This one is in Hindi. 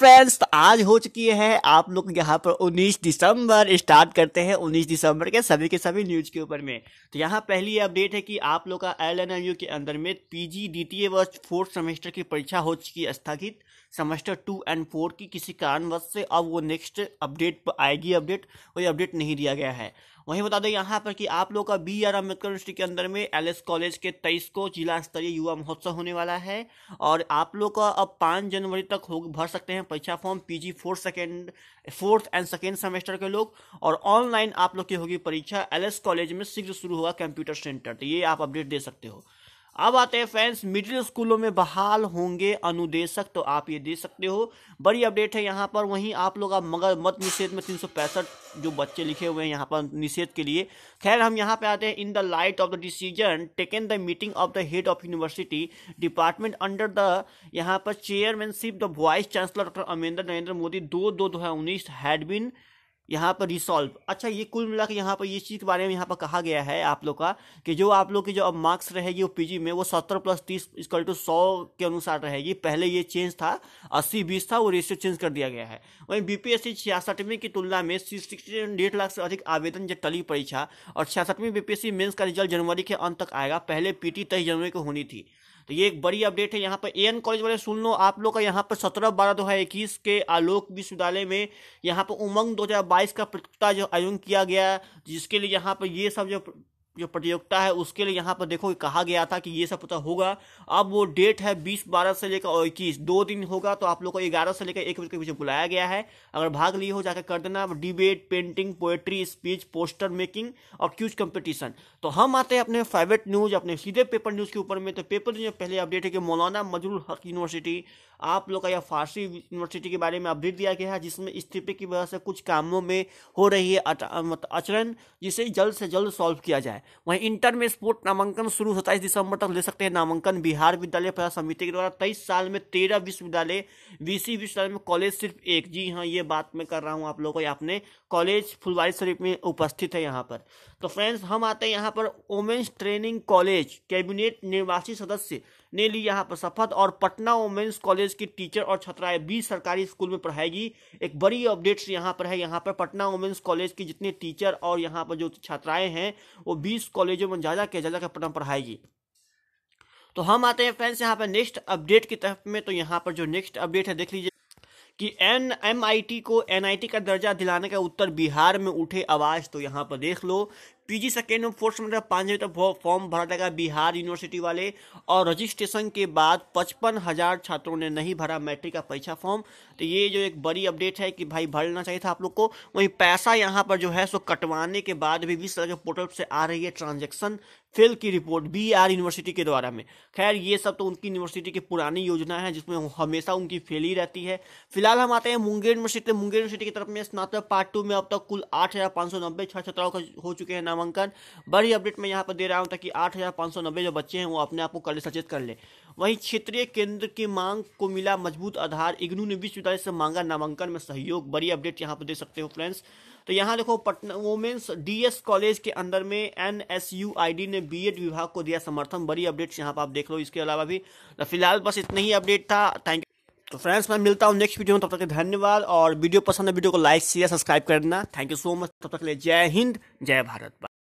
फ्रेंड्स तो आज हो चुकी है आप लोग यहाँ पर 19 दिसंबर स्टार्ट करते हैं 19 दिसंबर के सभी के सभी न्यूज के ऊपर में तो यहाँ पहली अपडेट है कि आप लोग का एल के अंदर में पीजी डीटीए वर्ष फोर्थ सेमेस्टर की परीक्षा हो चुकी है स्थगित सेमेस्टर टू एंड फोर की किसी कारणवश से अब वो नेक्स्ट अपडेट पर आएगी अपडेट और ये अपडेट नहीं दिया गया है वहीं बता दें यहाँ पर कि आप लोग का बी आर अम्बेडकर यूनिवर्सिटी के अंदर में एल एस कॉलेज के तेईस को जिला स्तरीय युवा महोत्सव होने वाला है और आप लोग का अब पाँच जनवरी तक हो भर सकते हैं परीक्षा form P G fourth second fourth and second semester के लोग और ऑनलाइन आप लोग की होगी परीक्षा एल एस कॉलेज में शीघ्र शुरू होगा कंप्यूटर सेंटर तो ये आप अपडेट दे सकते हो अब आते हैं फैंस मिडिल स्कूलों में बहाल होंगे अनुदेशक तो आप ये दे सकते हो बड़ी अपडेट है यहाँ पर वहीं आप लोग अब मगर मत निषेध में तीन जो बच्चे लिखे हुए हैं यहाँ पर निषेध के लिए खैर हम यहाँ पे आते हैं in the light of the decision taken the meeting of the head of university department under the यहाँ पर chairmanship the vice chancellor doctor Amendra Narendra Modi दो दो दो हज़ार उन्नीस हैड बिन यहाँ पर रिसॉल्व अच्छा ये कुल मिला के यहाँ पर ये चीज़ के बारे में यहाँ पर कहा गया है आप लोग का कि जो आप लोग की जो अब मार्क्स रहेगी वो पीजी में वो सत्तर प्लस तीस इक्वल टू सौ के अनुसार रहेगी पहले ये चेंज था अस्सी बीस था वो रेशियो चेंज कर दिया गया है वहीं बीपीएससी छियासठवीं की तुलना में सिक्सटी डेढ़ लाख से अधिक आवेदन जब टली परीक्षा और छियासठवीं बीपीएससी मेन्स का रिजल्ट जनवरी के अंत तक आएगा पहले पीटी तेईस जनवरी को होनी थी तो ये एक बड़ी अपडेट है यहाँ पर एन कॉलेज वाले सुन लो आप लोग का यहाँ पर सत्रह बारह दो हज़ार इक्कीस के आलोक विश्वविद्यालय में यहाँ पर उमंग दो हज़ार बाईस का प्रतियोगिता जो आयोजन किया गया जिसके लिए यहाँ पर ये सब जो जो प्रतियोगिता है उसके लिए यहाँ पर देखो कहा गया था कि ये सब पता होगा अब वो डेट है बीस बारह से लेकर और इक्कीस दो दिन होगा तो आप लोग को ग्यारह से लेकर एक बजे के बीच बुलाया गया है अगर भाग लिए हो जाकर कर देना debate painting poetry speech poster making और क्यूज कंपटीशन तो हम आते हैं अपने फेवरेट न्यूज अपने सीधे पेपर न्यूज के ऊपर में तो पेपर न्यूज पहले अपडेट है कि मौलाना मजरूल हक यूनिवर्सिटी आप लोग का यह फारसी यूनिवर्सिटी के बारे में अपडेट दिया गया है जिसमें इस्तीफे की वजह से कुछ कामों में हो रही है आचरण जिसे जल्द से जल्द सॉल्व किया जाए वहीं इंटर में स्पोर्ट नामांकन शुरू सत्ताईस दिसंबर तक ले सकते हैं नामांकन बिहार विद्यालय प्रसार समिति के द्वारा तेईस साल में तेरह विश्वविद्यालय बीसी विश्वविद्यालय में कॉलेज सिर्फ एक जी हाँ ये बात मैं कर रहा हूँ आप लोगों को आपने कॉलेज फुलवारी शरीफ में उपस्थित है यहाँ पर तो फ्रेंड्स हम आते हैं यहाँ पर वोमेंस ट्रेनिंग कॉलेज कैबिनेट निर्वासी सदस्य ने ली यहाँ पर शपथ और पटना वोमेंस कॉलेज की टीचर और छात्राएं बीस सरकारी स्कूल में पढ़ाएगी एक बड़ी अपडेट्स यहाँ पर है यहाँ पर पटना वोमेंस कॉलेज की जितने टीचर और यहाँ पर जो छात्राएं हैं वो बीस जिस कॉलेजों में ज़्यादा के जा पढ़ाएगी तो हम आते हैं फ्रेंड्स यहाँ पर नेक्स्ट अपडेट की तरफ में तो यहाँ पर जो नेक्स्ट अपडेट है देख लीजिए कि एन एम आई टी को एन आई टी का दर्जा दिलाने का उत्तर बिहार में उठे आवाज़ तो यहाँ पर देख लो पीजी सेकेंड और फोर्थ सेमेस्टर पाँच बजे तक तो फॉर्म भरा जाएगा बिहार यूनिवर्सिटी वाले और रजिस्ट्रेशन के बाद पचपन हज़ार छात्रों ने नहीं भरा मैट्रिक का परीक्षा फॉर्म तो ये जो एक बड़ी अपडेट है कि भाई भर लेना चाहिए था आप लोग को वहीं पैसा यहाँ पर जो है सो कटवाने के बाद भी विश्व के पोर्टल से आ रही है ट्रांजेक्शन फेल की रिपोर्ट बी आर यूनिवर्सिटी के द्वारा में खैर ये सब तो उनकी यूनिवर्सिटी की पुरानी योजना है जिसमें हमेशा उनकी फेल ही रहती है फिलहाल हम आते हैं मुंगेर यूनिवर्सिटी मुंगेर यूनिवर्सिटी की तरफ में स्नातक पार्ट टू में अब तक कुल आठ हज़ार पाँच सौ नब्बे छात्राओं का हो चुके हैं नाम नामांकन बड़ी अपडेट में यहाँ पर दे रहा हूँ ताकि आठ जो बच्चे हैं वो अपने आप को कल सचेत कर ले वहीं क्षेत्रीय केंद्र की मांग को मिला मजबूत आधार इग्नू ने विश्वविद्यालय से मांगा नामांकन में सहयोग बड़ी अपडेट यहाँ पर दे सकते हो फ्रेंड्स तो यहाँ देखो पटना वोमेंस डीएस कॉलेज के अंदर में एन एस ने बीएड विभाग को दिया समर्थन बड़ी अपडेट यहाँ पर आप देख लो इसके अलावा भी तो फिलहाल बस इतना ही अपडेट था थैंक यू तो फ्रेंड्स मैं मिलता हूँ नेक्स्ट वीडियो में तब तक धन्यवाद और वीडियो पसंद है वीडियो को लाइक शेयर सब्सक्राइब करना थैंक यू सो मच तब तक ले जय हिंद जय भारत